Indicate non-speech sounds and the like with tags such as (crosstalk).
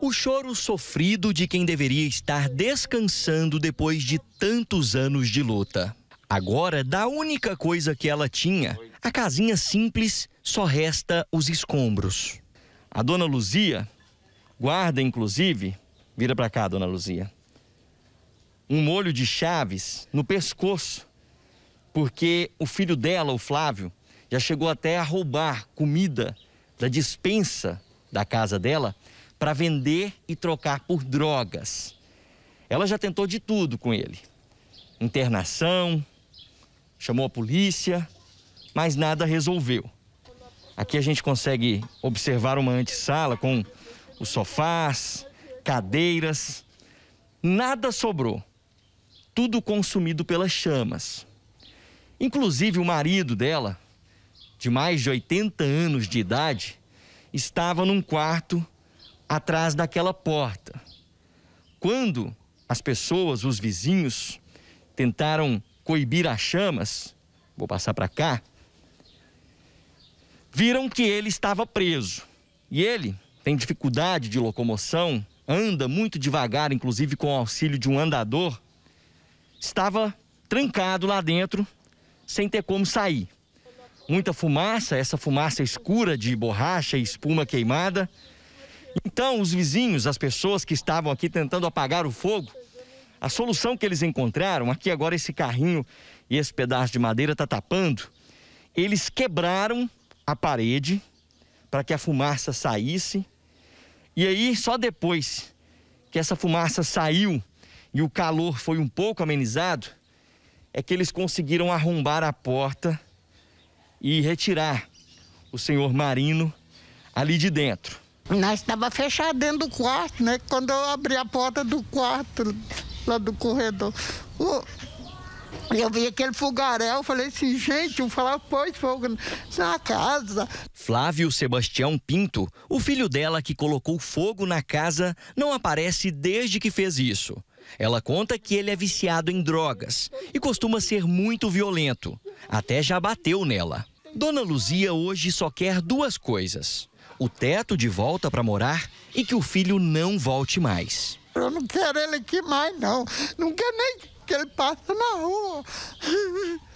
O choro sofrido de quem deveria estar descansando depois de tantos anos de luta. Agora, da única coisa que ela tinha, a casinha simples, só resta os escombros. A dona Luzia guarda, inclusive, vira para cá, dona Luzia, um molho de chaves no pescoço, porque o filho dela, o Flávio, já chegou até a roubar comida da dispensa da casa dela para vender e trocar por drogas. Ela já tentou de tudo com ele: internação, chamou a polícia, mas nada resolveu. Aqui a gente consegue observar uma antessala com os sofás, cadeiras. Nada sobrou. Tudo consumido pelas chamas. Inclusive o marido dela, de mais de 80 anos de idade, estava num quarto atrás daquela porta. Quando as pessoas, os vizinhos, tentaram coibir as chamas, vou passar para cá, viram que ele estava preso. E ele tem dificuldade de locomoção, anda muito devagar, inclusive com o auxílio de um andador, estava trancado lá dentro, sem ter como sair. Muita fumaça, essa fumaça escura de borracha e espuma queimada, então, os vizinhos, as pessoas que estavam aqui tentando apagar o fogo, a solução que eles encontraram, aqui agora esse carrinho e esse pedaço de madeira está tapando, eles quebraram a parede para que a fumaça saísse. E aí, só depois que essa fumaça saiu e o calor foi um pouco amenizado, é que eles conseguiram arrombar a porta e retirar o senhor Marino ali de dentro. Nós estava fechado dentro do quarto, né? Quando eu abri a porta do quarto, lá do corredor, eu vi aquele fogaréu, falei assim, gente, eu falava, pois fogo na casa. Flávio Sebastião Pinto, o filho dela que colocou fogo na casa, não aparece desde que fez isso. Ela conta que ele é viciado em drogas e costuma ser muito violento. Até já bateu nela. Dona Luzia hoje só quer duas coisas o teto de volta para morar e que o filho não volte mais. Eu não quero ele aqui mais, não. Não quero nem que ele passe na rua. (laughs)